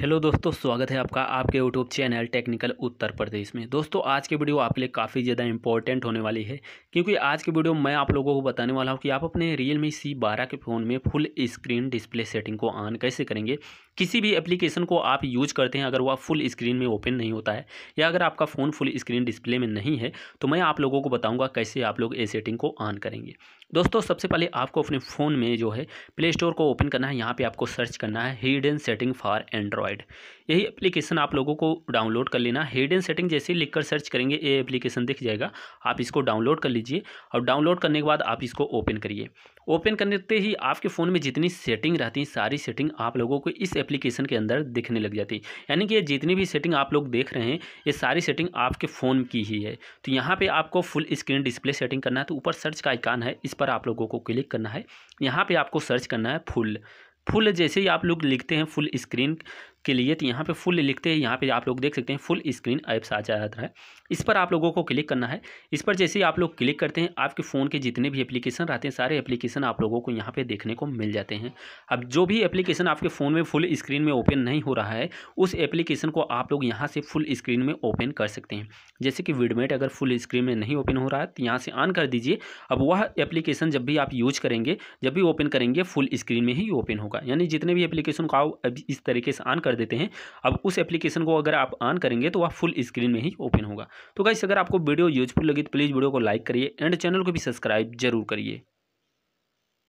hello दोस्तों स्वागत है आपका आपके YouTube channel Technical Uttar Pradesh में दोस्तों आज की वीडियो आपके लिए काफ़ी ज़्यादा इंपॉर्टेंट होने वाली है क्योंकि आज की वीडियो मैं आप लोगों को बताने वाला हूं कि आप अपने रियल मी सी बारह के फ़ोन में फुल स्क्रीन डिस्प्ले सेटिंग को ऑन कैसे करेंगे किसी भी एप्लीकेशन को आप यूज करते हैं अगर वह फुल स्क्रीन में ओपन नहीं होता है या अगर आपका फ़ोन फुल स्क्रीन डिस्प्ले में नहीं है तो मैं आप लोगों को बताऊँगा कैसे आप लोग ये सेटिंग को ऑन करेंगे दोस्तों सबसे पहले आपको अपने फ़ोन में जो है प्ले स्टोर को ओपन करना है यहाँ पर आपको सर्च करना है hidden setting for Android Android यही एप्लीकेशन आप लोगों को डाउनलोड कर लेना हिडन सेटिंग जैसे ही लिखकर सर्च करेंगे ये एप्लीकेशन दिख जाएगा आप इसको डाउनलोड कर लीजिए और डाउनलोड करने के बाद आप इसको ओपन करिए ओपन करते ही आपके फ़ोन में जितनी सेटिंग रहती हैं सारी सेटिंग आप लोगों को इस एप्लीकेशन के अंदर दिखने लग जाती है यानी कि ये जितनी भी सेटिंग आप लोग देख रहे हैं ये सारी सेटिंग आपके फ़ोन की ही है तो यहाँ पे आपको फुल स्क्रीन डिस्प्ले सेटिंग करना है तो ऊपर सर्च का आइकान है इस पर आप लोगों को क्लिक करना है यहाँ पर आपको सर्च करना है फुल फुल जैसे ही आप लोग लिखते हैं फुल स्क्रीन के लिए तो यहाँ पे फुल लिखते हैं यहाँ पे आप लोग देख सकते हैं फुल स्क्रीन ऐप्स आ जाता है इस पर आप लोगों को क्लिक करना है इस पर जैसे ही आप लोग क्लिक करते हैं आपके फ़ोन के जितने भी एप्लीकेशन रहते हैं सारे एप्लीकेशन आप लोगों को यहाँ पे देखने को मिल जाते हैं अब जो भी एप्लीकेशन आपके फ़ोन में फुल स्क्रीन में ओपन नहीं हो रहा है उस एप्लीकेशन को आप लोग यहाँ से फुल स्क्रीन में ओपन कर सकते हैं जैसे कि विडमेट अगर फुल स्क्रीन में नहीं ओपन हो रहा है तो यहाँ से ऑन कर दीजिए अब वह एप्लीकेशन जब भी आप यूज करेंगे जब भी ओपन करेंगे फुल स्क्रीन में ही ओपन होगा यानी जितने भी एप्लीकेशन को आप इस तरीके से ऑन कर कर देते हैं अब उस एप्लीकेशन को अगर आप ऑन करेंगे तो वह फुल स्क्रीन में ही ओपन होगा तो गाइस अगर आपको वीडियो यूजफुल लगी तो प्लीज़ वीडियो को लाइक करिए एंड चैनल को भी सब्सक्राइब जरूर करिए